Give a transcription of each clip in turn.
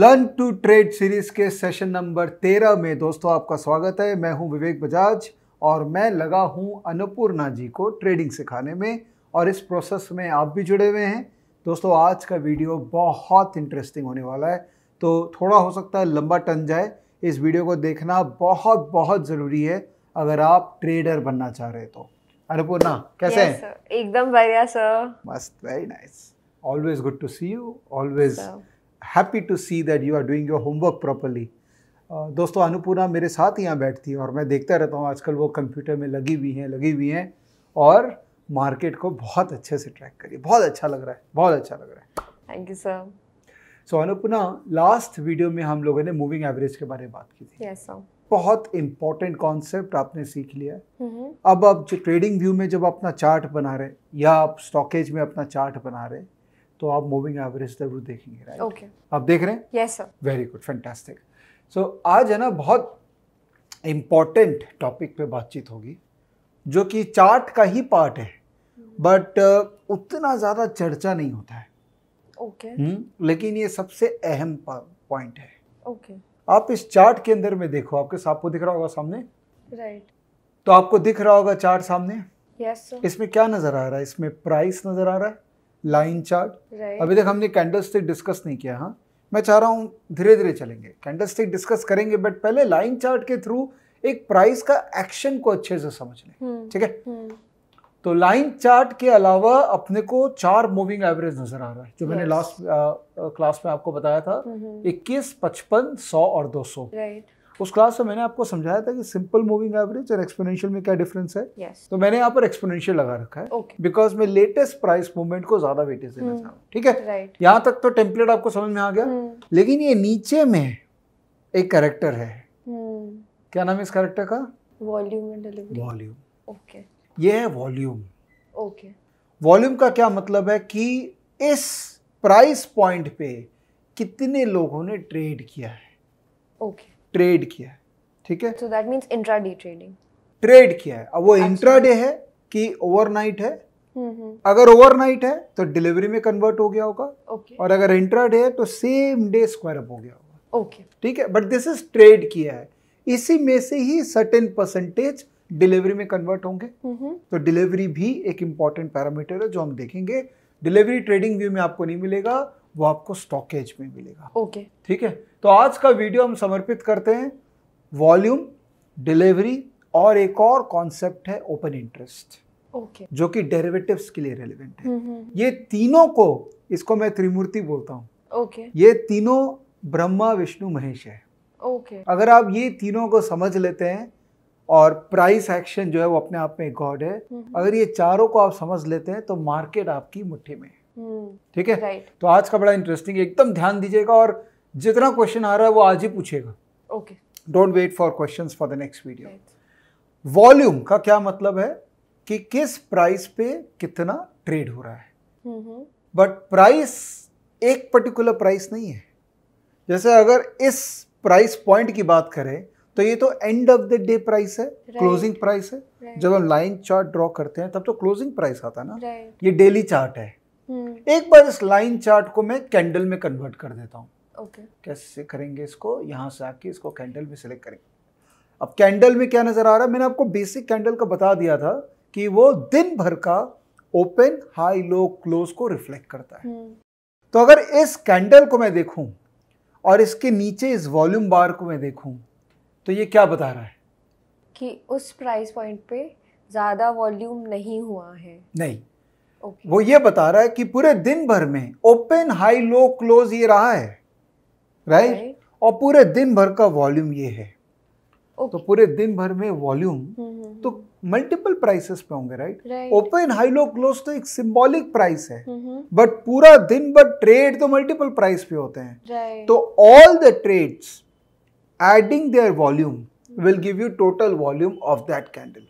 Learn to trade series के session number तेरह में दोस्तों आपका स्वागत है मैं हूं विवेक बजाज और मैं लगा हूं अन्नपूर्णा जी को ट्रेडिंग सिखाने में और इस प्रोसेस में आप भी जुड़े हुए हैं दोस्तों आज का वीडियो बहुत इंटरेस्टिंग होने वाला है तो थोड़ा हो सकता है लंबा टन जाए इस वीडियो को देखना बहुत बहुत ज़रूरी है अगर आप ट्रेडर बनना चाह रहे तो अन्नपूर्णा कैसे हैं एकदम बढ़िया सर मस्त very nice always good to see you always happy to see that you are doing your homework properly दोस्तों अनुपूर्णा मेरे साथ यहाँ बैठती है और मैं देखता रहता हूँ आजकल वो कंप्यूटर में लगी हुई हैं लगी हुई हैं और मार्केट को बहुत अच्छे से ट्रैक करिए बहुत अच्छा लग रहा है बहुत अच्छा लग रहा है thank you sir so Anupna last video में हम लोगों ने मूविंग एवरेज के बारे में बात की थी yes, बहुत इंपॉर्टेंट कॉन्सेप्ट आपने सीख लिया है mm-hmm. अब अब जो ट्रेडिंग व्यू में जब अपना चार्ट बना रहे या आप स्टॉकेज में अपना चार्ट बना रहे तो आप मूविंग एवरेज जरूर देखेंगे राइट ओके okay. आप देख रहे हैं yes sir very good fantastic so आज है ना बहुत इम्पॉर्टेंट टॉपिक पे बातचीत होगी जो कि चार्ट का ही पार्ट है बट uh, उतना ज़्यादा चर्चा नहीं होता है ओके okay. हम्म, लेकिन ये सबसे अहम पॉइंट है ओके okay. आप इस चार्ट के अंदर में देखो आपके आपको दिख रहा होगा सामने राइट right. तो आपको दिख रहा होगा चार्ट सामने यस yes, इसमें क्या नज़र आ रहा है इसमें प्राइस नज़र आ रहा है लाइन चार्ट right. अभी तक हमने कैंडल स्टिक डिस्कस नहीं किया हाँ मैं चाह रहा हूँ धीरे धीरे चलेंगे कैंडल स्टिक डिस्कस करेंगे बट पहले लाइन चार्ट के थ्रू एक प्राइस का एक्शन को अच्छे से समझ लें हम्म, ठीक है हम्म। तो लाइन चार्ट के अलावा अपने को चार मूविंग एवरेज नजर आ रहा है जो yes. मैंने लास्ट क्लास में आपको बताया था हम्म, इक्कीस पचपन सौ और दो सौ right. उस क्लास में मैंने आपको समझाया था कि सिंपल मूविंग एवरेज और एक्सपोनेंशियल में क्या डिफरेंस है yes. तो मैंने यहाँ पर एक्सपोनेंशियल लगा रखा है बिकॉज okay. मैं लेटेस्ट प्राइस मूवमेंट को ज्यादा वेटेज देना hmm. चाहूँ ठीक है right. यहाँ तक तो टेम्पलेट आपको समझ में आ गया hmm. लेकिन ये नीचे में एक करेक्टर है hmm. क्या नाम है इस करेक्टर का वॉल्यूम वॉल्यूम ओके ये है वॉल्यूम ओके वॉल्यूम का क्या मतलब है कि इस प्राइस पॉइंट पे कितने लोगों ने ट्रेड किया है ओके okay. ट्रेड किया है ठीक है so that means intraday trading trade किया है अब वो इंट्राडे अच्छा। है कि ओवरनाइट है हम्म, हम्म। अगर ओवरनाइट है तो डिलीवरी में कन्वर्ट हो गया होगा okay. और अगर इंट्राडे है तो सेम डे स्क्वायर अप हो गया होगा ओके okay. ठीक है बट दिस इज ट्रेड किया है इसी में से ही सर्टेन परसेंटेज डिलीवरी में कन्वर्ट होंगे हम्म, तो डिलीवरी भी एक इंपॉर्टेंट पैरामीटर है जो हम देखेंगे डिलीवरी ट्रेडिंग व्यू में आपको नहीं मिलेगा वो आपको स्टॉकेज में मिलेगा ओके okay. ठीक है तो आज का वीडियो हम समर्पित करते हैं वॉल्यूम डिलीवरी और एक और कॉन्सेप्ट है ओपन इंटरेस्ट ओके जो कि डेरिवेटिव्स के लिए रेलिवेंट है हम्म, हम्म। ये तीनों को इसको मैं त्रिमूर्ति बोलता हूँ ओके okay. ये तीनों ब्रह्मा विष्णु महेश है ओके okay. अगर आप ये तीनों को समझ लेते हैं और प्राइस एक्शन जो है वो अपने आप में गॉड है हम्म, अगर ये चारों को आप समझ लेते हैं तो मार्केट आपकी मुट्ठी में है हम्म। ठीक है तो आज का बड़ा इंटरेस्टिंग एकदम ध्यान दीजिएगा और जितना क्वेश्चन आ रहा है वो आज ही पूछेगा okay don't wait for questions for the next video volume का क्या मतलब है कि किस प्राइस पे कितना ट्रेड हो रहा है बट हम्म, प्राइस हम्म। एक पर्टिकुलर प्राइस नहीं है जैसे अगर इस प्राइस पॉइंट की बात करें तो ये तो end of the day price है क्लोजिंग right. प्राइस है right. जब हम लाइन चार्ट ड्रॉ करते हैं तब तो क्लोजिंग प्राइस आता है ना right. ये डेली चार्ट है हम्म। एक बार इस लाइन चार्ट को मैं कैंडल में कन्वर्ट कर देता हूँ okay. कैसे करेंगे इसको यहाँ से आके इसको कैंडल में सेलेक्ट करेंगे अब कैंडल में क्या नज़र आ रहा है मैंने आपको बेसिक कैंडल का बता दिया था कि वो दिन भर का ओपन हाई लो क्लोज को रिफ्लेक्ट करता है हम्म। तो अगर इस कैंडल को मैं देखूं और इसके नीचे इस वॉल्यूम बार को मैं देखूं तो ये क्या बता रहा है कि उस प्राइस पॉइंट पे ज़्यादा वॉल्यूम नहीं हुआ है नहीं वो ये बता रहा है कि पूरे दिन भर में ओपन हाई लो क्लोज ये रहा है राइट right? okay. और पूरे दिन भर का वॉल्यूम ये है तो okay. तो पूरे दिन भर में वॉल्यूम हम्म, hmm हम्म, हम्म। तो मल्टीपल प्राइसेस पे होंगे right open high low close तो एक सिंबॉलिक प्राइस है बट hmm पूरा दिन भर ट्रेड तो मल्टीपल प्राइस पे होते हैं right. तो all the trades adding their volume will give you total volume of that candle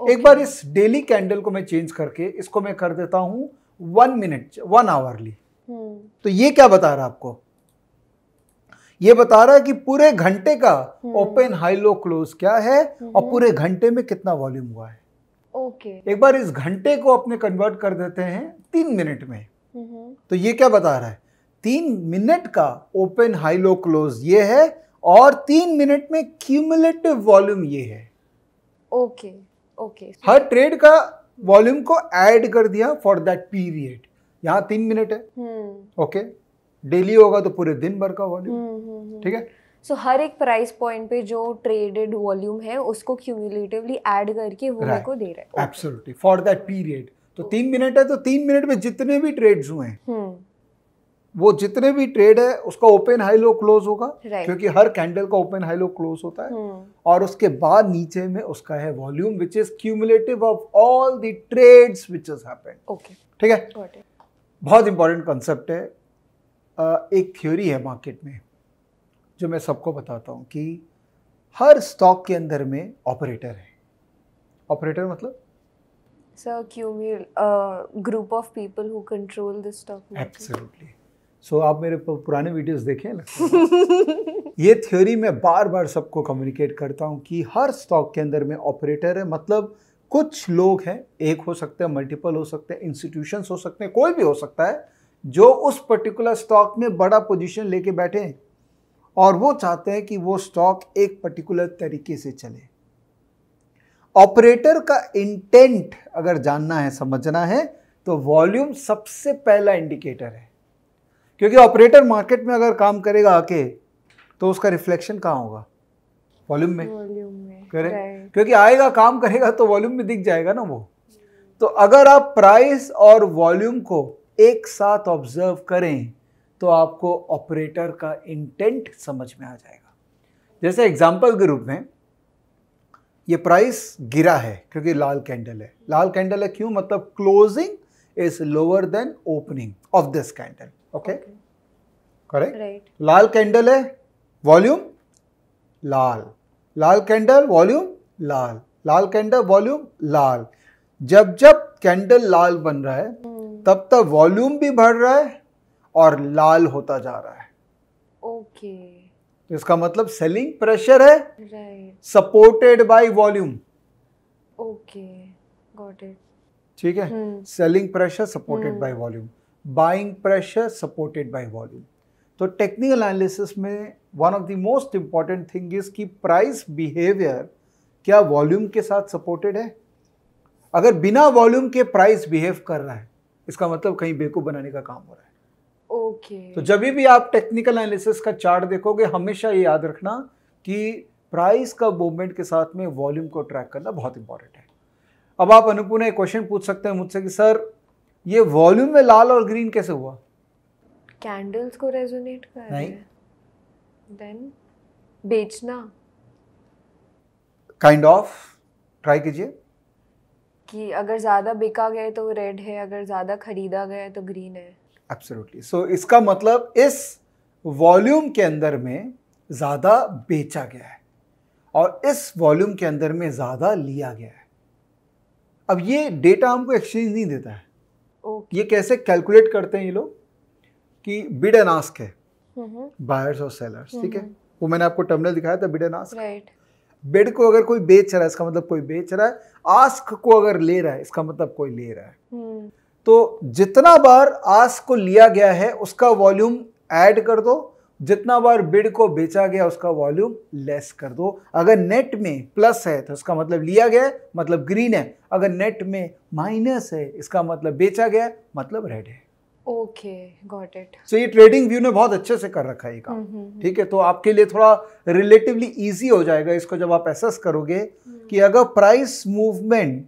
okay. एक बार इस डेली कैंडल को मैं चेंज करके इसको मैं कर देता हूं one minute one hourly hmm. तो ये क्या बता रहा आपको ये बता रहा है कि पूरे घंटे का ओपन हाई लो क्लोज क्या है और हम्म। पूरे घंटे में कितना वॉल्यूम हुआ है ओके okay. एक बार इस घंटे को अपने कन्वर्ट कर देते हैं तीन मिनट में हम्म। तो ये क्या बता रहा है तीन मिनट का ओपन हाई लो क्लोज ये है और तीन मिनट में क्यूमुलेटिव वॉल्यूम ये है ओके okay. ओके हर ट्रेड का वॉल्यूम को ऐड कर दिया फॉर दैट पीरियड यहाँ तीन मिनट है ओके हम्म। okay? डेली होगा तो पूरे दिन भर का वॉल्यूम हम्म, हम्म, ठीक है सो so, हर एक प्राइस पॉइंट पे जो ट्रेडेड वॉल्यूम है उसको क्यूमुलेटिवली ऐड करके वो right. को दे रहा है एब्सोल्युटली फॉर दैट पीरियड तो तीन मिनट है तो तीन मिनट में जितने भी ट्रेड्स हुए हैं वो जितने भी ट्रेड है उसका ओपन हाई लो क्लोज होगा right. क्योंकि हर कैंडल का ओपन हाई लो क्लोज होता है hmm. और उसके बाद नीचे में उसका है volume which is cumulative of all the trades which is happened ठीक है बहुत इंपॉर्टेंट कॉन्सेप्ट है एक थ्योरी है मार्केट में जो मैं सबको बताता हूँ कि हर स्टॉक के अंदर में ऑपरेटर है ऑपरेटर मतलब group of people who control the stock absolutely so आप मेरे पुराने वीडियोस देखें ये थ्योरी मैं बार बार सबको कम्युनिकेट करता हूँ कि हर स्टॉक के अंदर में ऑपरेटर है मतलब कुछ लोग हैं एक हो सकते हैं मल्टीपल हो सकते हैं इंस्टीट्यूशन हो सकते हैं कोई भी हो सकता है जो उस पर्टिकुलर स्टॉक में बड़ा पोजीशन लेके बैठे हैं और वो चाहते हैं कि वो स्टॉक एक पर्टिकुलर तरीके से चले ऑपरेटर का इंटेंट अगर जानना है समझना है तो वॉल्यूम सबसे पहला इंडिकेटर है क्योंकि ऑपरेटर मार्केट में अगर काम करेगा आके तो उसका रिफ्लेक्शन कहाँ होगा वॉल्यूम में करे क्योंकि आएगा काम करेगा तो वॉल्यूम में दिख जाएगा ना वो तो अगर आप प्राइस और वॉल्यूम को एक साथ ऑब्जर्व करें तो आपको ऑपरेटर का इंटेंट समझ में आ जाएगा जैसे एग्जाम्पल के रूप में ये प्राइस गिरा है क्योंकि लाल कैंडल है लाल कैंडल है क्यों मतलब closing is lower than opening of this candle okay correct लाल कैंडल है वॉल्यूम लाल लाल कैंडल वॉल्यूम लाल लाल कैंडल वॉल्यूम लाल जब जब कैंडल लाल बन रहा है हम्म। तब तक वॉल्यूम भी बढ़ रहा है और लाल होता जा रहा है ओके okay. इसका मतलब सेलिंग प्रेशर है supported by volume okay got it ठीक है hmm. Selling pressure supported hmm. By volume buying pressure supported by volume तो टेक्निकल एनालिसिस में one of the most important thing is कि price behaviour क्या volume के साथ supported है अगर बिना वॉल्यूम के प्राइस बिहेव कर रहा है इसका मतलब कहीं बेकूफ बनाने का काम हो रहा है ओके okay. तो जब भी आप टेक्निकल एनालिसिस का चार्ट देखोगे हमेशा ये याद रखना कि प्राइस का मूवमेंट के साथ में वॉल्यूम को ट्रैक करना बहुत इंपॉर्टेंट है अब आप अनुपूर्ण एक क्वेश्चन पूछ सकते हैं मुझसे कि सर ये वॉल्यूम में लाल और ग्रीन कैसे हुआ कैंडल्स को रेजोनेट कर नहीं देन बेचना काइंड ऑफ ट्राई कीजिए कि अगर ज़्यादा बिका गया तो रेड है अगर ज़्यादा खरीदा गया तो ग्रीन है एब्सोल्युटली सो so, इसका मतलब इस वॉल्यूम के अंदर में ज़्यादा बेचा गया है और इस वॉल्यूम के अंदर में ज़्यादा लिया गया है अब ये डेटा हमको एक्सचेंज नहीं देता है ये कैसे कैलकुलेट करते हैं ये लोग कि बिड एंड आस्क है बायर्स और सेलर्स ठीक है वो मैंने आपको टर्मिनल दिखाया था bid and ask right bid को अगर कोई बेच रहा है इसका मतलब कोई बेच रहा है आस्क को अगर ले रहा है इसका मतलब कोई ले रहा है हम्म। तो जितना बार आस्क को लिया गया है उसका वॉल्यूम ऐड कर दो जितना बार बिड को बेचा गया उसका वॉल्यूम लेस कर दो अगर नेट में प्लस है तो उसका मतलब लिया गया मतलब ग्रीन है अगर नेट में माइनस है इसका मतलब बेचा गया मतलब रेड है ओके गॉट इट सो ये ट्रेडिंग व्यू ने बहुत अच्छे से कर रखा है ये काम हम्म, हम्म, हम्म। ठीक है तो आपके लिए थोड़ा रिलेटिवली ईजी हो जाएगा इसको जब आप एसेस करोगे कि अगर प्राइस मूवमेंट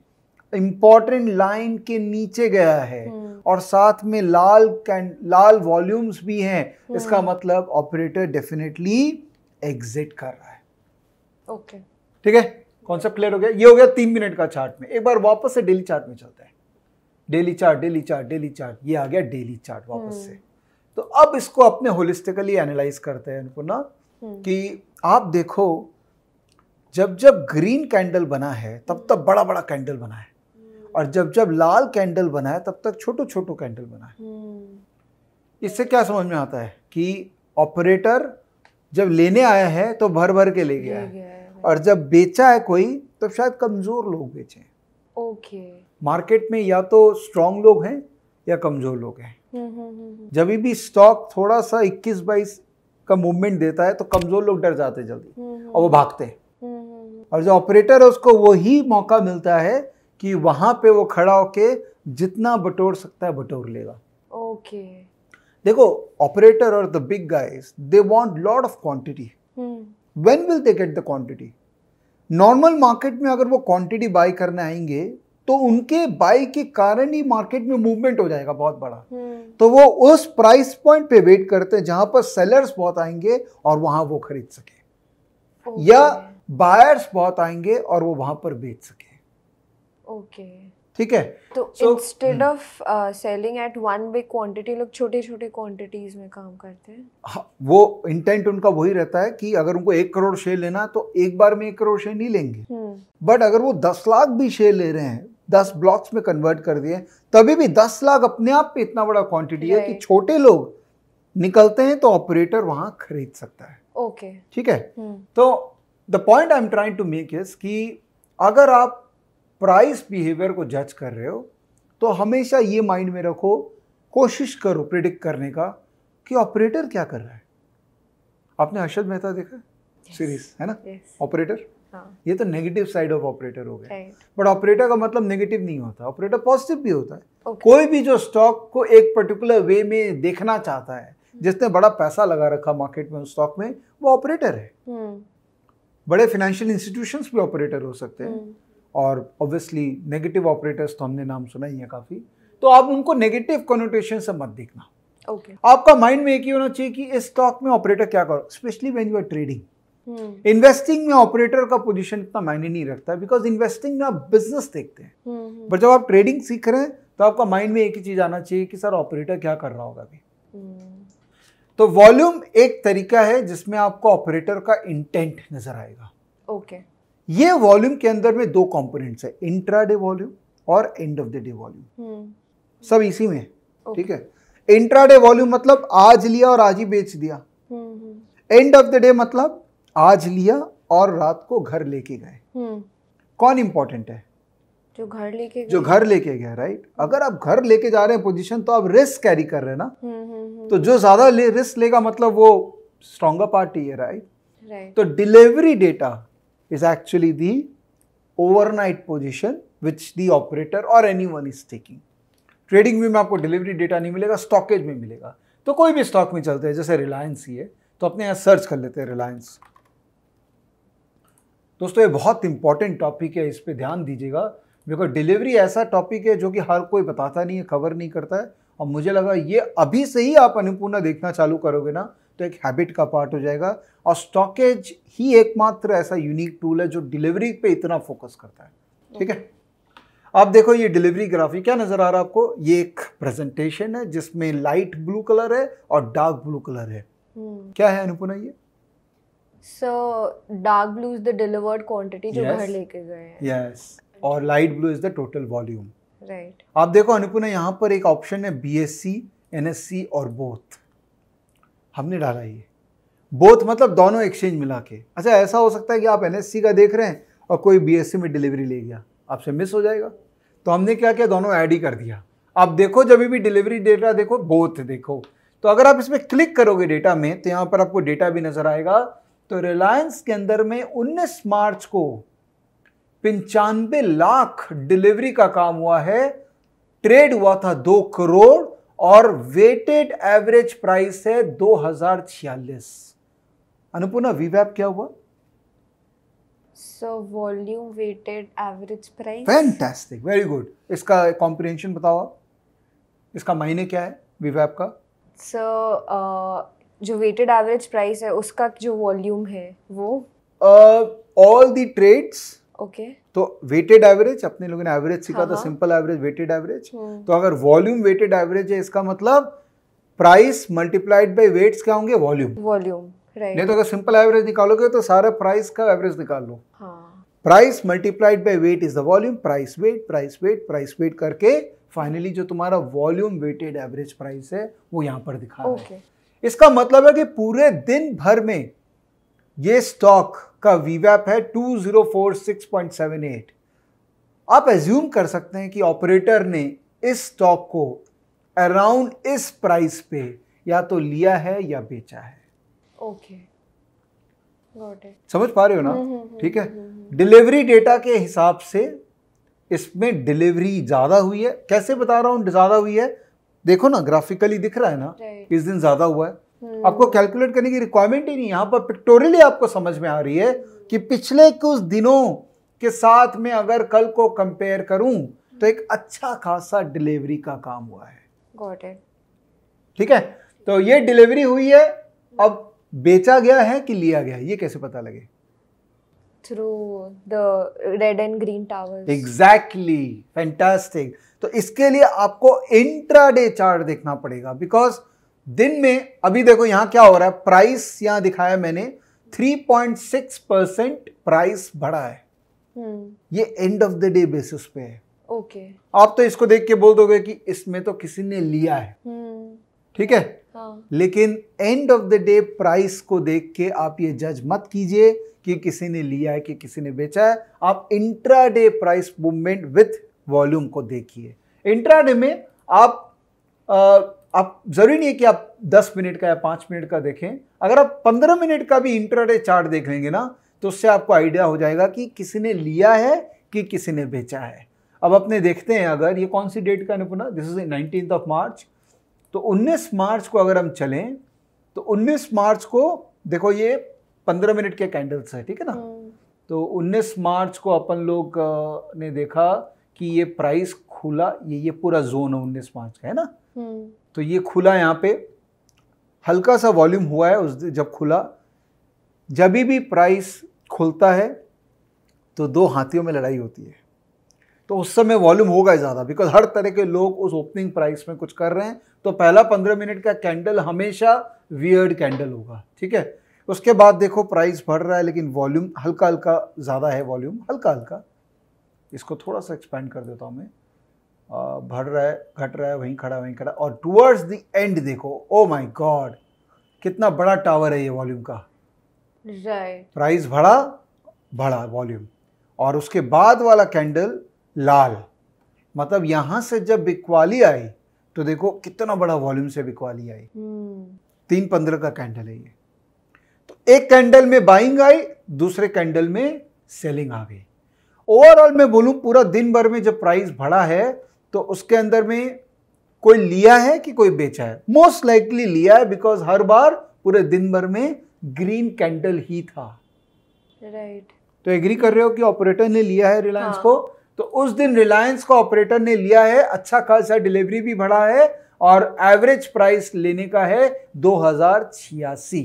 इम्पॉर्टेंट लाइन के नीचे गया है हम्म। और साथ में लाल कैंड लाल वॉल्यूम्स भी हैं हम्म। इसका मतलब ऑपरेटर डेफिनेटली एग्जिट कर रहा है ओके ठीक है कॉन्सेप्ट क्लियर हो गया ये हो गया तीन मिनट का चार्ट में एक बार वापस से डेली चार्ट में चलते हैं daily chart daily chart daily chart ये आ गया डेली चार्ट वापस से हम्म। तो अब इसको अपने होलिस्टिकली एनालाइज करते हैं इनको ना कि आप देखो जब जब ग्रीन कैंडल बना है तब तब बड़ा बड़ा कैंडल बना है और जब जब लाल कैंडल बनाए तब तक छोटो छोटो कैंडल बना है हम्म। इससे क्या समझ में आता है कि ऑपरेटर जब लेने आया है तो भर भर के ले गया, है और जब बेचा है कोई तो शायद कमज़ोर लोग बेचे ओके मार्केट में या तो स्ट्रांग लोग हैं या कमज़ोर लोग हैं हम्म, हम्म, जब भी स्टॉक थोड़ा सा इक्कीस बाईस का मूवमेंट देता है तो कमज़ोर लोग डर जाते जल्दी और वो भागते हैं और जो ऑपरेटर है उसको वही मौका मिलता है कि वहां पे वो खड़ा होके जितना बटोर सकता है बटोर लेगा ओके okay. देखो ऑपरेटर और the big guys they want lot of quantity when will they get the quantity normal market में अगर वो क्वांटिटी बाय करने आएंगे तो उनके बाई के कारण ही मार्केट में मूवमेंट हो जाएगा बहुत बड़ा hmm. तो वो उस प्राइस पॉइंट पे वेट करते हैं जहां पर सेलर्स बहुत आएंगे और वहां वो खरीद सके okay. या बायर्स बहुत आएंगे और वो वहां पर बेच सके ओके ठीक है तो instead of selling at one big quantity लोग छोटे छोटे क्वांटिटीज में काम करते हैं हाँ, वो इंटेंट उनका वही रहता है कि अगर उनको एक करोड़ शेयर लेना है तो एक बार में एक करोड़ शेयर नहीं लेंगे बट हम्म। अगर वो दस लाख भी शेयर ले रहे हैं दस ब्लॉक्स में कन्वर्ट कर दिए तभी भी दस लाख अपने आप पे इतना बड़ा क्वांटिटी है कि छोटे लोग निकलते हैं तो ऑपरेटर वहां खरीद सकता है ओके ठीक है हम्म। तो the point I am trying to make is कि अगर आप प्राइस बिहेवियर को जज कर रहे हो तो हमेशा ये माइंड में रखो कोशिश करो प्रिडिक्ट करने का कि ऑपरेटर क्या कर रहा है आपने हर्षद मेहता देखा yes. सीरीज है ना ऑपरेटर yes. हाँ। ये तो नेगेटिव साइड ऑफ ऑपरेटर हो गया बट ऑपरेटर का मतलब नेगेटिव नहीं होता ऑपरेटर पॉजिटिव भी होता है okay. कोई भी जो स्टॉक को एक पर्टिकुलर वे में देखना चाहता है hmm. जिसने बड़ा पैसा लगा रखा मार्केट में उस स्टॉक में वो ऑपरेटर है hmm. बड़े फाइनेंशियल इंस्टीट्यूशंस भी ऑपरेटर हो सकते हैं hmm. और ऑब्वियसली नेगेटिव ऑपरेटर्स तो हमने नाम सुना ही है काफ़ी तो आप उनको नेगेटिव कॉनोटेशन से मत देखना ओके okay. आपका माइंड में एक ही होना चाहिए कि इस स्टॉक में ऑपरेटर क्या करो specially when you are trading investing में ऑपरेटर का पोजीशन इतना मायने नहीं रखता बिकॉज इन्वेस्टिंग में आप बिजनेस देखते हैं hmm. But hmm. जब आप ट्रेडिंग सीख रहे हैं तो आपका माइंड में एक ही चीज आना चाहिए कि सर ऑपरेटर क्या कर रहा होगा अभी hmm. तो वॉल्यूम एक तरीका है जिसमें आपको ऑपरेटर का इंटेंट नजर आएगा ओके okay. ये वॉल्यूम के अंदर में दो कंपोनेंट्स है इंट्रा डे वॉल्यूम और end of the day volume hmm. सब इसी में है ठीक है इंट्रा डे वॉल्यूम मतलब आज लिया और आज ही बेच दिया hmm, hmm. End of the day मतलब आज लिया और रात को घर लेके गए कौन इंपॉर्टेंट है जो घर लेके जो घर लेके गया राइट अगर आप घर लेके जा रहे हैं पोजीशन तो आप रिस्क कैरी कर रहे हैं ना तो जो ज्यादा ले, रिस्क लेगा मतलब वो स्ट्रॉन्गर पार्टी है राइट तो delivery data is actually the overnight position which the operator or anyone is taking. Trading view में आपको डिलीवरी डेटा नहीं मिलेगा स्टॉकेज में मिलेगा तो कोई भी स्टॉक में चलते हैं जैसे रिलायंस ही है तो अपने यहाँ सर्च कर लेते हैं रिलायंस दोस्तों ये बहुत इंपॉर्टेंट टॉपिक है इस पर ध्यान दीजिएगा बिकॉज डिलीवरी ऐसा टॉपिक है जो कि हर कोई बताता नहीं है कवर नहीं करता है और मुझे लगा ये अभी से ही आप अनुपूर्णा देखना चालू करोगे ना तो एक हैबिट का पार्ट हो जाएगा और स्टॉकेज ही एकमात्र ऐसा यूनिक टूल है जो डिलीवरी पे इतना फोकस करता है ठीक है आप देखो ये डिलीवरी ग्राफी क्या नज़र आ रहा है आपको ये एक प्रेजेंटेशन है जिसमें लाइट ब्लू कलर है और डार्क ब्लू कलर है हम्म। क्या है अनुपुना ये so dark blue is the delivered quantity जो घर लेके गए हैं यस और light blue is the total volume right आप देखो अनुपुना यहाँ पर एक ऑप्शन है बीएससी एनएससी और बोथ हमने डाला ये बोथ मतलब दोनों एक्सचेंज मिला के अच्छा ऐसा हो सकता है कि आप एन का देख रहे हैं और कोई बी में डिलीवरी ले गया आपसे मिस हो जाएगा तो हमने क्या किया दोनों ऐड ही कर दिया आप देखो जब भी डिलीवरी डेटा देखो बोथ देखो तो अगर आप इसमें क्लिक करोगे डेटा में तो यहाँ पर आपको डेटा भी नजर आएगा तो रिलायंस के अंदर में उन्नीस मार्च को पंचानबे लाख डिलीवरी का काम हुआ है ट्रेड हुआ था दो करोड़ और वेटेड एवरेज प्राइस है दो हजार छियालीस अनुपूर्ण वीवैप क्या हुआ so volume weighted average price fantastic very good इसका कॉम्प्रिहेंशन बताओ इसका महीने क्या है वीवैप का सो so, uh, जो वेटेड एवरेज प्राइस है उसका जो वॉल्यूम है वो ऑल द ट्रेड्स ओके तो वेटेड एवरेज अपने लोगों ने एवरेज सीखा था सिंपल एवरेज वेटेड एवरेज तो अगर वॉल्यूम वेटेड एवरेज है इसका मतलब प्राइस मल्टीप्लाइड बाई वेट्स क्या होंगे वॉल्यूम वॉल्यूम राइट नहीं तो अगर सिंपल एवरेज निकालोगे तो सारा प्राइस का एवरेज निकाल लो price multiplied by weight is the volume price weight price weight price weight करके फाइनली जो तुम्हारा वॉल्यूम वेटेड एवरेज प्राइस है वो यहां पर दिखा okay. रहा है इसका मतलब है कि पूरे दिन भर में ये स्टॉक का वीवैप है 2046.78 आप एज्यूम कर सकते हैं कि ऑपरेटर ने इस स्टॉक को अराउंड इस प्राइस पे या तो लिया है या बेचा है ओके okay. समझ पा रहे हो ना हम्म, हम्म, हम्म, ठीक है डिलीवरी डेटा के हिसाब से इसमें डिलीवरी ज़्यादा हुई है कैसे बता रहा हूं ज़्यादा हुई है देखो ना ग्राफिकली दिख रहा है ना इस दिन ज़्यादा हुआ है आपको कैलकुलेट करने की रिक्वायरमेंट ही नहीं यहाँ पर पिक्टोरियली आपको समझ में आ रही है कि पिछले कुछ दिनों के साथ में अगर कल को कंपेयर करूं तो एक अच्छा खासा डिलीवरी का काम हुआ है ठीक है तो ये डिलीवरी हुई है अब बेचा गया है कि लिया गया है ये कैसे पता लगे through the red and green tower exactly fantastic तो इसके लिए आपको इंट्राडे चार्ट देखना पड़ेगा बिकॉज दिन में अभी देखो यहां क्या हो रहा है प्राइस यहां दिखाया मैंने 3.6 परसेंट प्राइस बढ़ा है hmm. ये end of the day basis पे है ओके okay. आप तो इसको देख के बोल दोगे कि इसमें तो किसी ने लिया है हम्म। ठीक hmm. है हाँ. लेकिन end of the day price को देख के आप ये जज मत कीजिए कि किसी ने लिया है कि किसी ने बेचा है आप intraday price movement with volume को देखिए इंट्रा डे में आप आप जरूरी नहीं है कि आप 10 मिनट का या 5 मिनट का देखें अगर आप 15 मिनट का भी इंटरडे चार्ट देख लेंगे ना तो उससे आपको आइडिया हो जाएगा कि किसी ने लिया है कि किसी ने बेचा है अब अपने देखते हैं अगर ये कौन सी डेट का Anupuna this is nineteen of March तो 19 मार्च को अगर हम चलें तो 19 मार्च को देखो ये 15 मिनट के कैंडल्स है ठीक है ना हम्म। तो 19 मार्च को अपन लोग ने देखा कि ये प्राइस खुला ये ये पूरा जोन है 19 मार्च का है ना हम्म। तो ये खुला यहाँ पे हल्का सा वॉल्यूम हुआ है उस जब खुला जब भी प्राइस खुलता है तो दो हाथियों में लड़ाई होती है तो उस समय वॉल्यूम होगा ज़्यादा बिकॉज हर तरह के लोग उस ओपनिंग प्राइस में कुछ कर रहे हैं तो पहला पंद्रह मिनट का कैंडल हमेशा वियर्ड कैंडल होगा ठीक है उसके बाद देखो प्राइस बढ़ रहा है लेकिन वॉल्यूम हल्का हल्का ज़्यादा है वॉल्यूम हल्का हल्का इसको थोड़ा सा एक्सपेंड कर देता हूँ मैं बढ़ रहा है घट रहा है वहीं खड़ा वहीं खड़ा और टूवर्ड्स द एंड देखो ओ माय गॉड कितना बड़ा टावर है ये वॉल्यूम का राइट प्राइस बढ़ा बढ़ा वॉल्यूम और उसके बाद वाला कैंडल लाल मतलब यहाँ से जब बिकवाली आई तो देखो कितना बड़ा वॉल्यूम से बिकवाली आई hmm. तीन पंद्रह का कैंडल है ये तो एक कैंडल में बाइंग आई दूसरे कैंडल में सेलिंग आ गई ओवरऑल मैं बोलूं पूरा दिन भर में जब प्राइस बढ़ा है तो उसके अंदर में कोई लिया है कि कोई बेचा है मोस्ट लाइकली लिया है बिकॉज हर बार पूरे दिन भर में ग्रीन कैंडल ही था राइट right. तो एग्री कर रहे हो कि ऑपरेटर ने लिया है रिलायंस हाँ. को तो उस दिन रिलायंस को ऑपरेटर ने लिया है अच्छा खासा डिलीवरी भी बढ़ा है और एवरेज प्राइस लेने का है दो हजार छियासी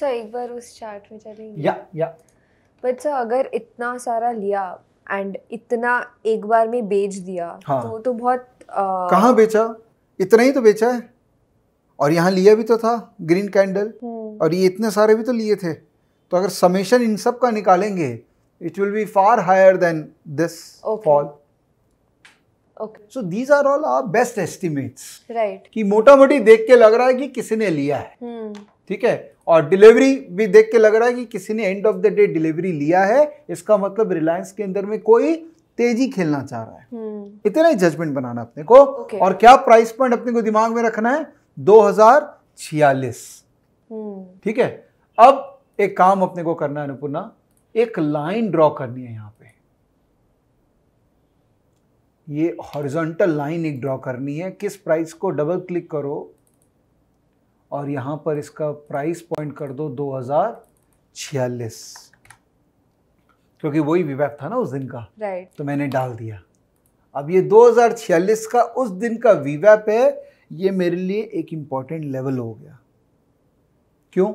सर एक बार उस चार्ट में चलेंगे या या बट सर अगर इतना सारा लिया एंड इतना एक बार में बेच दिया हाँ. तो तो बहुत आ... कहाँ बेचा इतना ही तो बेचा है और यहाँ लिया भी तो था ग्रीन कैंडल हम्म। और ये इतने सारे भी तो लिए थे तो अगर समेशन इन सब का निकालेंगे it will be far higher than this fall okay so these are all are best estimates right कि मोटा मोटी देख के लग रहा है कि किसी ने लिया है हम्म। ठीक है और डिलीवरी भी देख के लग रहा है कि किसी ने end of the day delivery लिया है इसका मतलब रिलायंस के अंदर में कोई तेजी खेलना चाह रहा है हम्म। इतना ही जजमेंट बनाना अपने को okay. और क्या प्राइस पॉइंट अपने को दिमाग में रखना है दो हजार छियालीस हम्म। ठीक है अब एक काम अपने को करना है अनुपूर्णा एक लाइन ड्रॉ करनी है यहां पे ये हॉरिजॉन्टल लाइन एक ड्रॉ करनी है किस प्राइस को डबल क्लिक करो और यहाँ पर इसका प्राइस पॉइंट कर दो हज़ार छियालीस क्योंकि वही विवेक था ना उस दिन का right. तो मैंने डाल दिया अब ये दो का उस दिन का विवेप है ये मेरे लिए एक इम्पॉर्टेंट लेवल हो गया क्यों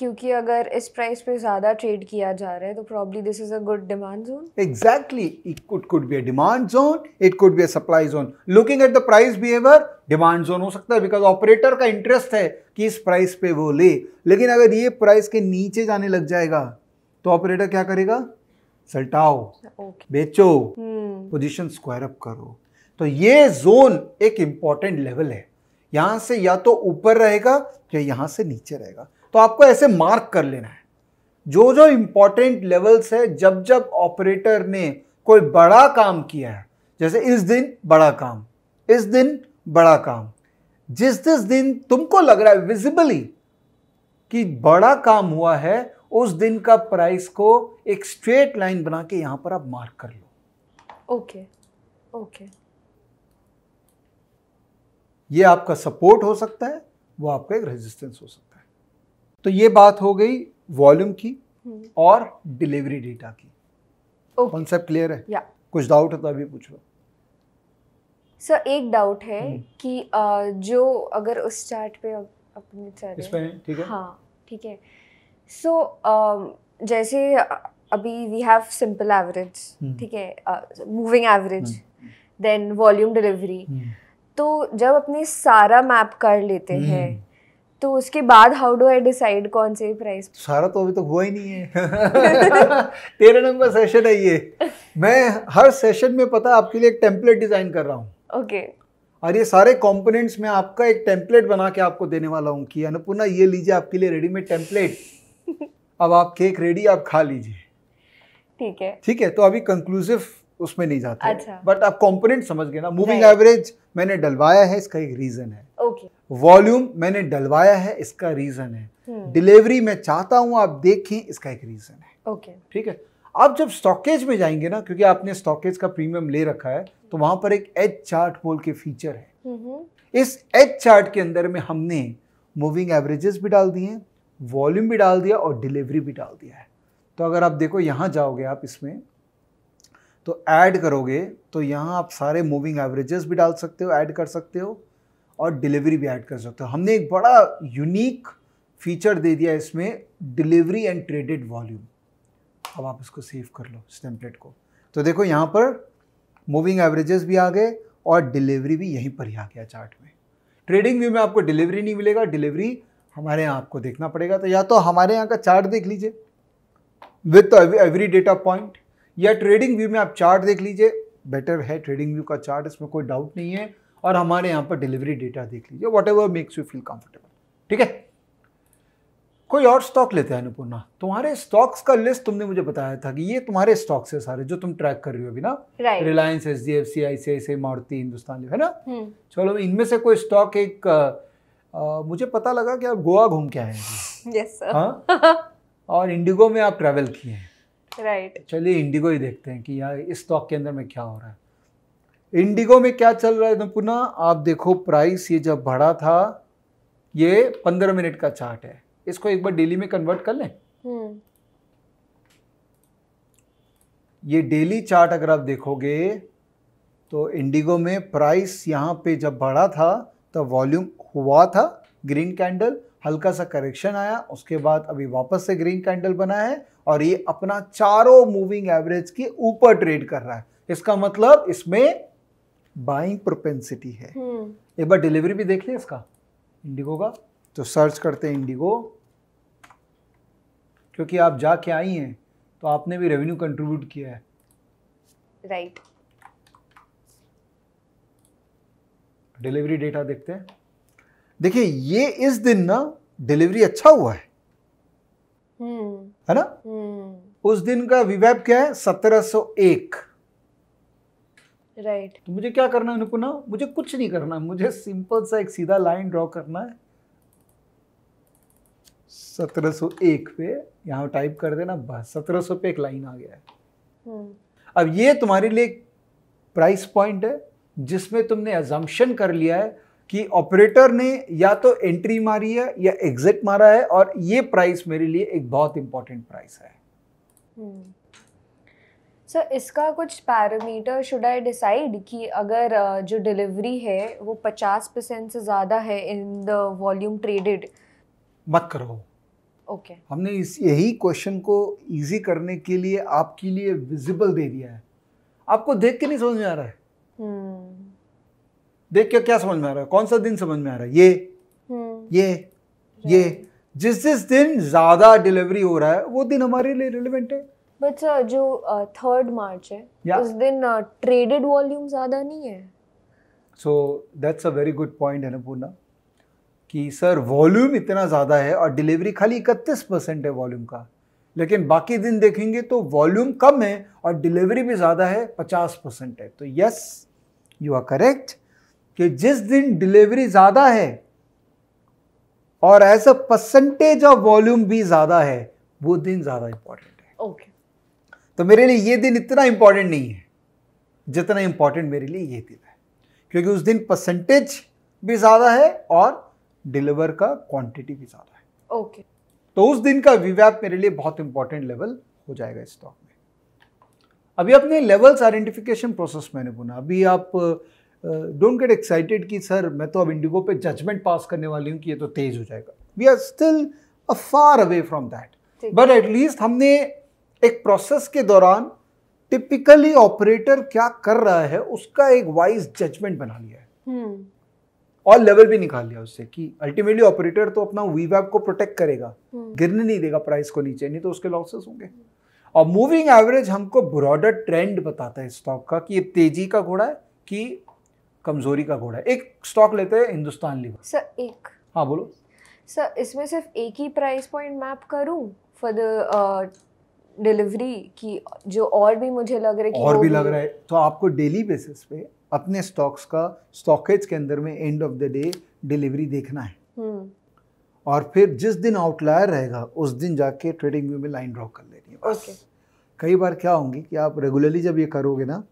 क्योंकि अगर इस प्राइस पे ज़्यादा ट्रेड किया जा रहा है तो probably this is a good demand zone exactly it could could be a demand zone it could be a supply zone looking at the price behaviour demand zone हो सकता है बिकॉज ऑपरेटर का interest है कि इस price पे वो ले लेकिन अगर ये प्राइस के नीचे जाने लग जाएगा तो ऑपरेटर क्या करेगा सल्टाओ okay. बेचो पोजिशन स्क्वायर अप करो तो ये जोन एक इंपॉर्टेंट लेवल है यहां से या तो ऊपर रहेगा या यहां से नीचे रहेगा तो आपको ऐसे मार्क कर लेना है जो जो इम्पॉर्टेंट लेवल्स है जब जब ऑपरेटर ने कोई बड़ा काम किया है जैसे इस दिन बड़ा काम इस दिन बड़ा काम जिस जिस दिन तुमको लग रहा है विजिबली कि बड़ा काम हुआ है उस दिन का प्राइस को एक स्ट्रेट लाइन बना के यहां पर आप मार्क कर लो ओके ओके ये आपका सपोर्ट हो सकता है वो आपका एक रेजिस्टेंस हो सकता है तो ये बात हो गई वॉल्यूम की हम्म। और डिलीवरी डेटा की कॉन्सेप्ट okay. क्लियर है yeah. कुछ डाउट है तो अभी पूछ लो सर एक डाउट है hmm. कि जो अगर उस चार्ट पे अपने चार्ट इसमें ठीक है हाँ ठीक है सो so, जैसे अभी वी हैव सिंपल एवरेज ठीक है moving average then volume delivery तो जब अपने सारा मैप कर लेते hmm. हैं तो उसके बाद हाउ डू आई डिसाइड कौन से प्राइस तो सारा तो अभी तक तो हुआ ही नहीं है तेरह नंबर सेशन है ये मैं हर सेशन में पता आपके लिए एक टेम्पलेट डिजाइन कर रहा हूँ ओके okay. और ये सारे कंपोनेंट्स में आपका एक टेम्पलेट बना के आपको देने वाला हूँ कि अनुपूर्णा ये लीजिए आपके लिए रेडीमेड टेम्पलेट अब आप केक रेडी आप खा लीजिए ठीक है ठीक है तो अभी कंक्लूसिव उसमें नहीं जाता अच्छा। बट आप कंपोनेंट समझ गए ना मूविंग एवरेज मैंने डलवाया है इसका एक रीजन है वॉल्यूम मैंने डलवाया है इसका रीजन है हम्म। डिलीवरी मैं चाहता हूं आप देखें इसका एक रीजन है ओके okay. ठीक है आप जब स्टॉकेज में जाएंगे ना क्योंकि आपने स्टॉकेज का प्रीमियम ले रखा है तो वहां पर एक एच चार्ट बोल के फीचर है इस एच चार्ट के अंदर में हमने मूविंग एवरेजेस भी डाल दिए वॉल्यूम भी डाल दिया और डिलीवरी भी डाल दिया है तो अगर आप देखो यहां जाओगे आप इसमें तो ऐड करोगे तो यहाँ आप सारे मूविंग एवरेजेस भी डाल सकते हो ऐड कर सकते हो और डिलीवरी भी ऐड कर सकते हो हमने एक बड़ा यूनिक फीचर दे दिया इसमें डिलीवरी एंड ट्रेडेड वॉल्यूम अब आप इसको सेव कर लो स्टेम्पलेट को तो देखो यहाँ पर मूविंग एवरेजेस भी आ गए और डिलीवरी भी यहीं पर ही आ गया चार्ट में ट्रेडिंग व्यू में आपको डिलीवरी नहीं मिलेगा डिलीवरी हमारे यहाँ आपको देखना पड़ेगा तो या तो हमारे यहाँ का चार्ट देख लीजिए विथ एवरी डेटा पॉइंट या ट्रेडिंग व्यू में आप चार्ट देख लीजिए बेटर है ट्रेडिंग व्यू का चार्ट इसमें कोई डाउट नहीं है और हमारे यहाँ पर डिलीवरी डेटा देख लीजिए whatever makes you feel comfortable ठीक है कोई और स्टॉक लेते हैं अनुपूर्णा तुम्हारे स्टॉक्स का लिस्ट तुमने मुझे बताया था कि ये तुम्हारे स्टॉक्स है सारे जो तुम ट्रैक कर रही हो अभी ना Reliance S D F C I C I C Maruti Hindustan है ना हम्म। चलो इनमें से कोई स्टॉक एक आ, मुझे पता लगा कि आप गोवा घूम के आए हैं yes, हाँ? और इंडिगो में आप ट्रैवल किए हैं राइट right. चलिए इंडिगो ही देखते हैं कि यार इस स्टॉक के अंदर में क्या हो रहा है इंडिगो में क्या चल रहा है तो पुनः आप देखो प्राइस ये जब बढ़ा था ये पंद्रह मिनट का चार्ट है इसको एक बार डेली में कन्वर्ट कर लें हम्म। ये डेली चार्ट अगर आप देखोगे तो इंडिगो में प्राइस यहाँ पे जब बढ़ा था तो वॉल्यूम हुआ था ग्रीन कैंडल हल्का सा करेक्शन आया उसके बाद अभी वापस से ग्रीन कैंडल बना है और ये अपना चारों मूविंग एवरेज के ऊपर ट्रेड कर रहा है इसका मतलब इसमें बाइंग प्रोपेंसिटी है हम्म। एक बार डिलीवरी भी देख लिया इसका इंडिगो का तो सर्च करते हैं इंडिगो क्योंकि आप जाके आई हैं तो आपने भी रेवेन्यू कंट्रीब्यूट किया है राइट डिलीवरी डेटा देखते हैं देखिए ये इस दिन ना डिलीवरी अच्छा हुआ है हम्म। है ना हम्म। उस दिन का विवेब क्या है सत्रह सो एक राइट right. तो मुझे क्या करना है अनुपुना मुझे कुछ नहीं करना मुझे सिंपल सा एक सीधा लाइन ड्रॉ करना है 1701 पे यहाँ टाइप कर देना बस 1700 पे एक लाइन आ गया है hmm. अब ये तुम्हारे लिए प्राइस पॉइंट है जिसमें तुमने एजम्पन कर लिया है कि ऑपरेटर ने या तो एंट्री मारी है या एग्जिट मारा है और ये प्राइस मेरे लिए एक बहुत इंपॉर्टेंट प्राइस है hmm. सर इसका कुछ पैरामीटर शुड आई डिसाइड कि अगर uh, जो डिलीवरी है वो पचास परसेंट से ज़्यादा है इन द वॉल्यूम ट्रेडेड मत करो ओके okay. हमने इस यही क्वेश्चन को इजी करने के लिए आपके लिए विजिबल दे दिया है आपको देख के नहीं समझ में आ रहा है hmm. देख के क्या समझ में आ रहा है कौन सा दिन समझ में आ रहा है ये hmm. ये right. ये जिस जिस दिन ज़्यादा डिलीवरी हो रहा है वो दिन हमारे लिए रिलेवेंट है बट सर जो थर्ड uh, मार्च है उस दिन ट्रेडेड वॉल्यूम ज़्यादा नहीं है so that's a very good point है अनुपूर्णा कि सर वॉल्यूम इतना ज़्यादा है और डिलीवरी खाली इकतीस परसेंट है वॉल्यूम का लेकिन बाकी दिन देखेंगे तो वॉल्यूम कम है और डिलीवरी भी ज़्यादा है पचास परसेंट है तो यस यू आर करेक्ट कि जिस दिन डिलीवरी ज़्यादा है और as a percentage of volume भी ज़्यादा है वो दिन ज़्यादा इंपॉर्टेंट है ओके okay. तो मेरे लिए ये दिन इतना इंपॉर्टेंट नहीं है जितना इंपॉर्टेंट मेरे लिए ये दिन है क्योंकि उस दिन परसेंटेज भी ज़्यादा है और डिलीवर का क्वांटिटी भी ज़्यादा है ओके okay. तो उस दिन का विवाद मेरे लिए बहुत इंपॉर्टेंट लेवल हो जाएगा स्टॉक में अभी अपने लेवल्स आइडेंटिफिकेशन प्रोसेस मैंने बोला अभी आप डोंट गेट एक्साइटेड कि सर मैं तो अब इंडिगो पे जजमेंट पास करने वाली हूँ कि ये तो तेज हो जाएगा we are still a far away from that but at least हमने एक प्रोसेस के दौरान टिपिकली ऑपरेटर क्या कर रहा है उसका एक वाइज जजमेंट बना लिया है हम्म। और लेवल भी निकाल लिया उससे कि अल्टीमेटली ऑपरेटर तो अपना वीवैप को प्रोटेक्ट करेगा हम्म। गिरने नहीं देगा प्राइस को नीचे नहीं तो उसके लॉसेस होंगे और मूविंग एवरेज हमको ब्रॉडर ट्रेंड बताता है स्टॉक का कि ये तेजी का घोड़ा है कि कमजोरी का घोड़ा है एक स्टॉक लेते हैं हिंदुस्तान लिवर सर एक हाँ बोलो सर इसमें सिर्फ एक ही प्राइस पॉइंट मैप करूँ फॉर द डिलीवरी की जो और भी मुझे लग रहा है और भी लग रहा है तो आपको डेली बेसिस पे अपने स्टॉक्स का स्टॉकेज के अंदर में end of the day delivery देखना है हम्म। और फिर जिस दिन आउटलायर रहेगा उस दिन जाके ट्रेडिंग व्यू में लाइन ड्रॉ कर लेनी है okay. कई बार क्या होंगी कि आप रेगुलरली जब ये करोगे ना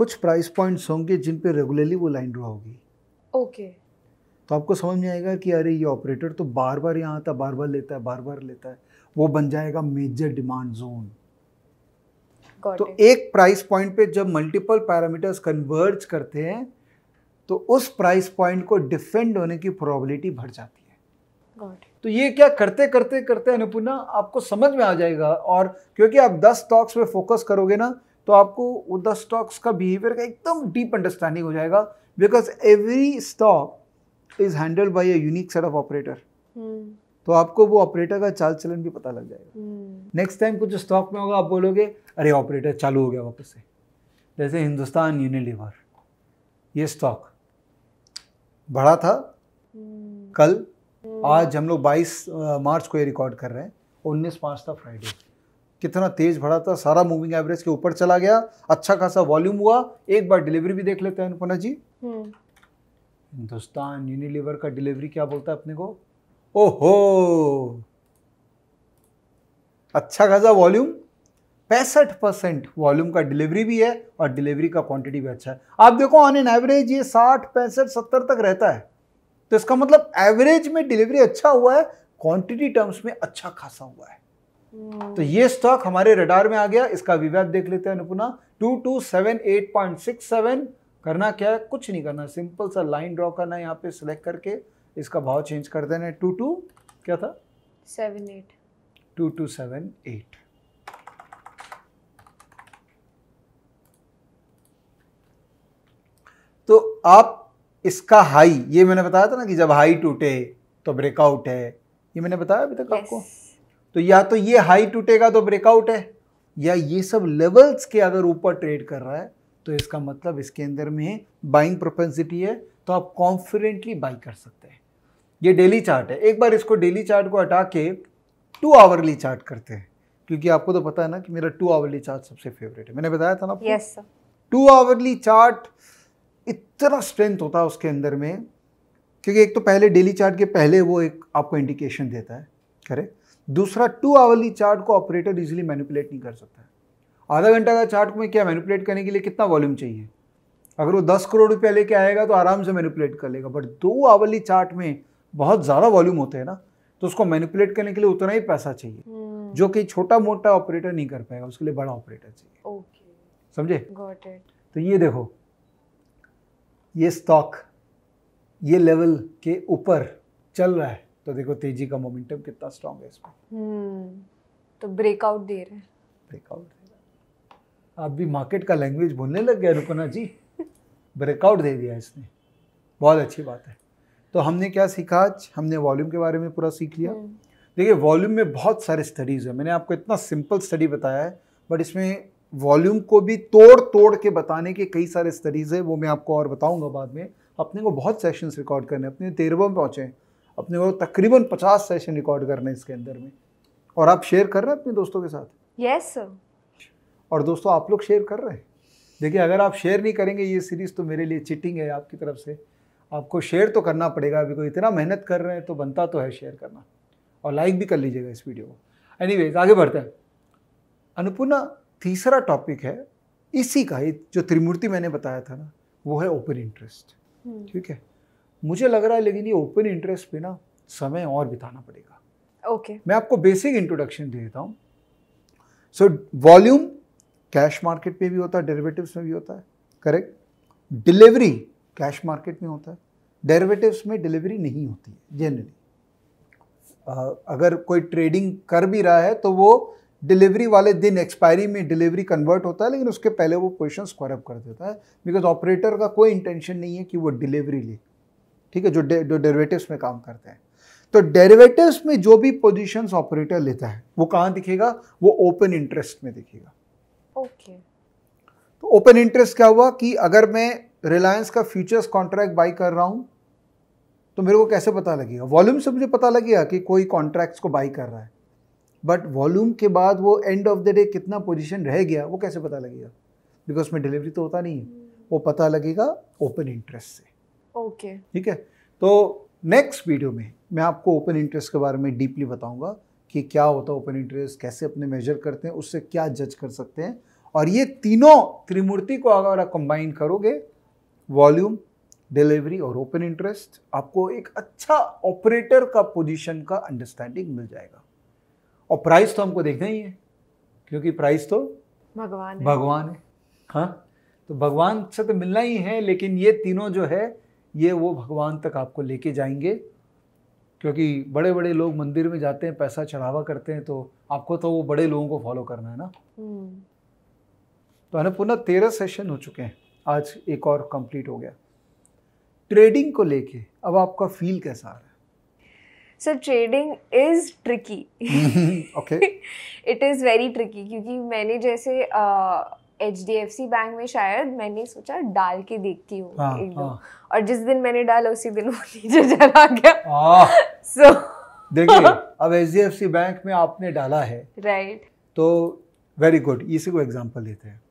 कुछ प्राइस पॉइंट्स होंगे जिन पे रेगुलरली वो लाइन ड्रॉ होगी ओके okay. तो आपको समझ में आएगा कि अरे ये ऑपरेटर तो बार बार यहाँ आता बार बार लेता है बार बार लेता है वो बन जाएगा मेजर डिमांड जोन तो एक प्राइस पॉइंट पे जब मल्टीपल पैरामीटर्स कन्वर्ज करते हैं तो उस प्राइस पॉइंट को डिफेंड होने की प्रोबेबिलिटी बढ़ जाती है तो ये क्या करते करते करते अनुपूर्णा आपको समझ में आ जाएगा और क्योंकि आप 10 स्टॉक्स पे फोकस करोगे ना तो आपको वो 10 स्टॉक्स का बिहेवियर का एकदम डीप अंडरस्टैंडिंग हो जाएगा because every stock is handled by a unique set of operator तो आपको वो ऑपरेटर का चाल चलन भी पता लग जाएगा नेक्स्ट टाइम हम्म। कुछ स्टॉक में होगा आप बोलोगे अरे ऑपरेटर चालू हो गया वापस से जैसे हिंदुस्तान यूनिलीवर ये स्टॉक बढ़ा था हम्म। कल हम्म। आज हम लोग 22 मार्च को ये रिकॉर्ड कर रहे हैं उन्नीस मार्च था फ्राइडे कितना तेज भरा था सारा मूविंग एवरेज के ऊपर चला गया अच्छा खासा वॉल्यूम हुआ एक बार डिलीवरी भी देख लेते हैं अनुपना जी हिंदुस्तान यूनिलीवर का डिलीवरी क्या बोलता है अपने को ओहो अच्छा खासा वॉल्यूम पैंसठ परसेंट वॉल्यूम का डिलीवरी भी है और डिलीवरी का क्वांटिटी भी अच्छा है आप देखो ऑन एन एवरेज ये साठ पैंसठ सत्तर तक रहता है तो इसका मतलब एवरेज में डिलीवरी अच्छा हुआ है क्वांटिटी टर्म्स में अच्छा खासा हुआ है hmm. तो ये स्टॉक हमारे रडार में आ गया इसका विवाद देख लेते हैं Annapurna two two seven eight point six seven करना क्या है कुछ नहीं करना सिंपल सा लाइन ड्रॉ करना है यहाँ पे सिलेक्ट करके इसका भाव चेंज कर देना है टू टू क्या था seven eight two two seven eight तो आप इसका हाई ये मैंने बताया था ना कि जब हाई टूटे तो ब्रेकआउट है ये मैंने बताया अभी तक yes. आपको तो या तो ये हाई टूटेगा तो ब्रेकआउट है या ये सब लेवल्स के अगर ऊपर ट्रेड कर रहा है तो इसका मतलब इसके अंदर में बाइंग प्रोपेंसिटी है तो आप कॉन्फिडेंटली बाई कर सकते हैं ये डेली चार्ट है एक बार इसको डेली चार्ट को हटा के टू आवरली चार्ट करते हैं क्योंकि आपको तो पता है ना कि मेरा टू आवरली चार्ट सबसे फेवरेट है मैंने बताया था ना आपको यस टू आवरली चार्ट इतना स्ट्रेंथ होता है उसके अंदर में क्योंकि एक तो पहले डेली चार्ट के पहले वो एक आपको इंडिकेशन देता है करे दूसरा टू आवरली चार्ट को ऑपरेटर इजिली मैनिपुलेट नहीं कर सकता आधा घंटा का चार्ट को मैं क्या मैनिपुलेट करने के लिए कितना वॉल्यूम चाहिए अगर वो दस करोड़ रुपया लेके आएगा तो आराम से मैनिपुलेट कर लेगा बट दो आवर्ली चार्ट में बहुत ज़्यादा वॉल्यूम होते हैं ना तो उसको मैनिपुलेट करने के लिए उतना ही पैसा चाहिए हम्म। जो कि छोटा मोटा ऑपरेटर नहीं कर पाएगा उसके लिए बड़ा ऑपरेटर चाहिए समझे तो ये देखो ये स्टॉक ये लेवल के ऊपर चल रहा है तो देखो तेजी का मोमेंटम कितना स्ट्रांग है इसमें हम्म, तो ब्रेकआउट दे रहे ब्रेकआउट दे आप भी मार्केट का लैंग्वेज बोलने लग गया रुकना जी ब्रेकआउट दे दिया इसने बहुत अच्छी बात है तो हमने क्या सीखा आज हमने वॉल्यूम के बारे में पूरा सीख लिया हम्म। देखिए वॉल्यूम में बहुत सारे स्टडीज़ हैं मैंने आपको इतना सिंपल स्टडी बताया है बट इसमें वॉल्यूम को भी तोड़ तोड़ के बताने के कई सारे स्टडीज़ है वो मैं आपको और बताऊंगा बाद में अपने को बहुत सेशंस रिकॉर्ड करने अपने तेरहवा में पहुँचे अपने को तकरीबन पचास सेशन रिकॉर्ड करने इसके अंदर में और आप शेयर कर रहे हैं अपने दोस्तों के साथ यस yes, और दोस्तों आप लोग शेयर कर रहे हैं देखिए अगर आप शेयर नहीं करेंगे ये सीरीज़ तो मेरे लिए चिटिंग है आपकी तरफ से आपको शेयर तो करना पड़ेगा बिकॉज इतना मेहनत कर रहे हैं तो बनता तो है शेयर करना और लाइक भी कर लीजिएगा इस वीडियो को एनी आगे बढ़ते हैं अनुपूर्णा तीसरा टॉपिक है इसी का ही जो त्रिमूर्ति मैंने बताया था ना वो है ओपन इंटरेस्ट हम्म। ठीक है मुझे लग रहा है लेकिन ये ओपन इंटरेस्ट पे ना समय और बिताना पड़ेगा ओके okay. मैं आपको बेसिक इंट्रोडक्शन दे देता हूँ सो वॉल्यूम कैश मार्केट पे भी होता है डेरिवेटिव्स में भी होता है करेक्ट डिलीवरी कैश मार्केट में होता है डेरिवेटिव्स में डिलीवरी नहीं होती है जनरली अगर कोई ट्रेडिंग कर भी रहा है तो वो डिलीवरी वाले दिन एक्सपायरी में डिलीवरी कन्वर्ट होता है लेकिन उसके पहले वो पोजिशन स्क्वायर अप कर देता है बिकॉज ऑपरेटर का कोई इंटेंशन नहीं है कि वो डिलीवरी ले ठीक है जो दे, जो डेरिवेटिव्स में काम करते हैं तो डेरेवेटिव में जो भी पोजिशन ऑपरेटर लेता है वो कहाँ दिखेगा वो ओपन इंटरेस्ट में दिखेगा ओके okay. तो ओपन इंटरेस्ट क्या हुआ कि अगर मैं रिलायंस का फ्यूचर्स कॉन्ट्रैक्ट बाई कर रहा हूँ तो मेरे को कैसे पता लगेगा वॉल्यूम से मुझे पता लगेगा कि कोई कॉन्ट्रैक्ट्स को बाई कर रहा है बट वॉल्यूम के बाद वो एंड ऑफ द डे कितना पोजिशन रह गया वो कैसे पता लगेगा बिकॉज में डिलीवरी तो होता नहीं है वो पता लगेगा ओपन इंटरेस्ट से ओके okay. ठीक है तो नेक्स्ट वीडियो में मैं आपको ओपन इंटरेस्ट के बारे में डीपली बताऊंगा कि क्या होता है ओपन इंटरेस्ट कैसे अपने मेजर करते हैं उससे क्या जज कर सकते हैं और ये तीनों त्रिमूर्ति को अगर आप कंबाइन करोगे वॉल्यूम डिलीवरी और ओपन इंटरेस्ट आपको एक अच्छा ऑपरेटर का पोजीशन का अंडरस्टैंडिंग मिल जाएगा और प्राइस तो हमको देखना ही है क्योंकि प्राइस तो भगवान है। भगवान है हाँ तो भगवान से तो मिलना ही है लेकिन ये तीनों जो है ये वो भगवान तक आपको लेके जाएंगे क्योंकि बड़े बड़े लोग मंदिर में जाते हैं पैसा चढ़ावा करते हैं तो आपको तो वो बड़े लोगों को फॉलो करना है ना हम्म। तो अन्नपूर्णा तेरह सेशन हो चुके हैं आज एक और कंप्लीट हो गया ट्रेडिंग को लेके अब आपका फील कैसा आ रहा है sir trading is tricky okay it is very tricky क्योंकि मैंने जैसे H D F C bank में शायद मैंने सोचा डाल के देखती हूँ हाँ, हाँ। और जिस दिन मैंने डाला उसी दिन वो नीचे चला गया सो देखिए अब H D F C bank में आपने डाला है राइट right. तो वेरी गुड इसी को एग्जाम्पल देते हैं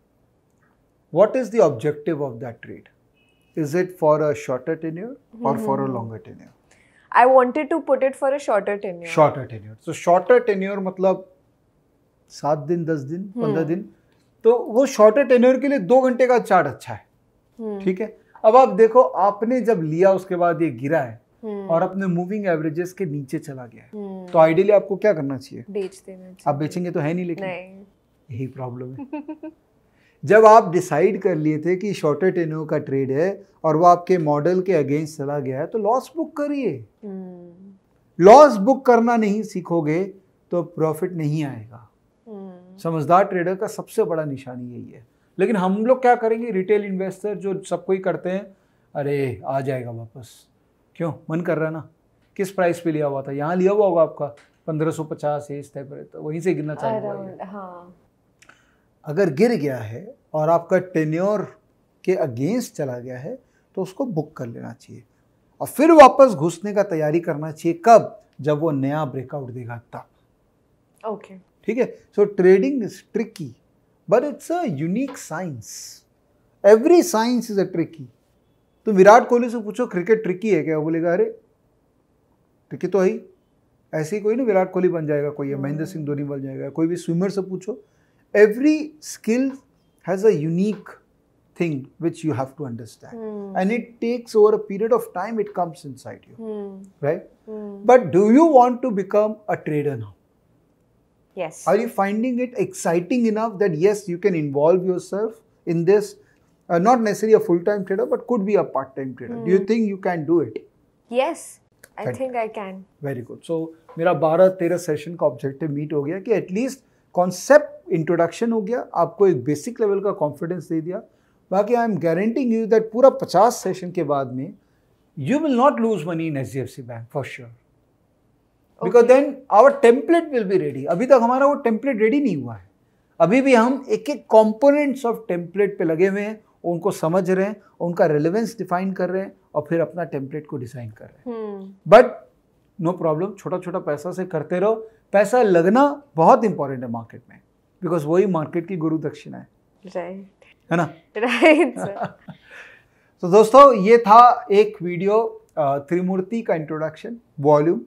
what is the objective of that trade? Is it for a shorter tenure or mm-hmm. for a longer tenure? I wanted to put it for a shorter tenure. Shorter tenure. So shorter tenure matlab मतलब din दिन दस दिन पंद्रह दिन तो वो shorter tenure के लिए दो घंटे का चार्ट अच्छा है ठीक है अब आप देखो आपने जब लिया उसके बाद ये गिरा है और अपने मूविंग एवरेजेस के नीचे चला गया है तो आइडियली आपको क्या करना चाहिए बेच देना आप बेचेंगे तो है नहीं लेकिन नहीं। यही प्रॉब्लम है जब आप डिसाइड कर लिए थे कि शॉर्टर टेनो का ट्रेड है और वो आपके मॉडल के अगेंस्ट चला गया है तो लॉस बुक करिए लॉस हम्म। बुक करना नहीं सीखोगे तो प्रॉफिट नहीं आएगा हम्म। समझदार ट्रेडर का सबसे बड़ा निशानी यही है लेकिन हम लोग क्या करेंगे रिटेल इन्वेस्टर जो सबको ही करते हैं अरे आ जाएगा वापस क्यों मन कर रहा ना किस प्राइस पे लिया हुआ था यहाँ लिया हुआ होगा आपका पंद्रह सौ पचास है इस टाइप तो वहीं से गिरना चाहिए हाँ अगर गिर गया है और आपका टेन्योर के अगेंस्ट चला गया है तो उसको बुक कर लेना चाहिए और फिर वापस घुसने का तैयारी करना चाहिए कब जब वो नया ब्रेकआउट देगा तब ओके ठीक है so trading is tricky but it's a unique science every science is a tricky तो विराट कोहली से पूछो क्रिकेट ट्रिकी है क्या बोलेगा अरे ट्रिकी तो है ही ऐसे ही कोई ना विराट कोहली बन जाएगा कोई महेंद्र hmm. सिंह धोनी बन जाएगा कोई भी स्विमर से पूछो every skill has a unique thing which you have to understand mm. and it takes over a period of time it comes inside you mm. right mm. but do you want to become a trader now yes are you finding it exciting enough that yes you can involve yourself in this uh, not necessarily a full time trader but could be a part time trader do you hmm. think you can do it yes I Fantastic. think I can. Very good. So mira 12 13 session objective meet meet हो गया at least concept. Introduction हो गया आपको एक basic level का confidence दे दिया बाकी I am guaranteeing you that पूरा पचास सेशन के बाद में you will not lose money in H D F C bank for sure because then our template will be ready अभी तक हमारा वो टेम्पलेट रेडी नहीं हुआ है अभी भी हम एक एक कॉम्पोनेंट्स ऑफ टेम्पलेट पे लगे हुए हैं उनको समझ रहे हैं उनका रेलिवेंस डिफाइन कर रहे हैं और फिर अपना टेम्पलेट को डिजाइन कर रहे हैं बट नो प्रॉब्लम छोटा छोटा पैसा से करते रहो पैसा लगना बहुत इंपॉर्टेंट है मार्केट में बिकॉज वही मार्केट की गुरु दक्षिणा है right. है ना राइट right, तो दोस्तों ये था एक वीडियो त्रिमूर्ति uh, का इंट्रोडक्शन वॉल्यूम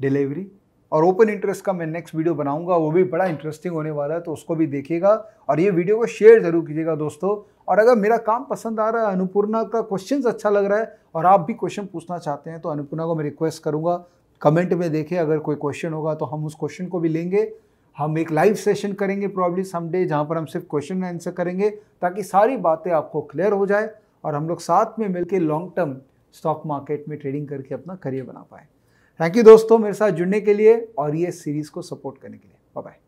डिलीवरी और ओपन इंटरेस्ट का मैं नेक्स्ट वीडियो बनाऊंगा वो भी बड़ा इंटरेस्टिंग होने वाला है तो उसको भी देखिएगा और ये वीडियो को शेयर जरूर कीजिएगा दोस्तों और अगर मेरा काम पसंद आ रहा है अनुपूर्णा का क्वेश्चन अच्छा लग रहा है और आप भी क्वेश्चन पूछना चाहते हैं तो अनुपूर्णा को मैं रिक्वेस्ट करूँगा कमेंट में देखें अगर कोई क्वेश्चन होगा तो हम उस क्वेश्चन को भी लेंगे हम एक लाइव सेशन करेंगे प्रॉब्ली समडे जहाँ पर हम सिर्फ क्वेश्चन आंसर करेंगे ताकि सारी बातें आपको क्लियर हो जाए और हम लोग साथ में मिलकर लॉन्ग टर्म स्टॉक मार्केट में ट्रेडिंग करके अपना करियर बना पाए थैंक यू दोस्तों मेरे साथ जुड़ने के लिए और ये सीरीज़ को सपोर्ट करने के लिए बाय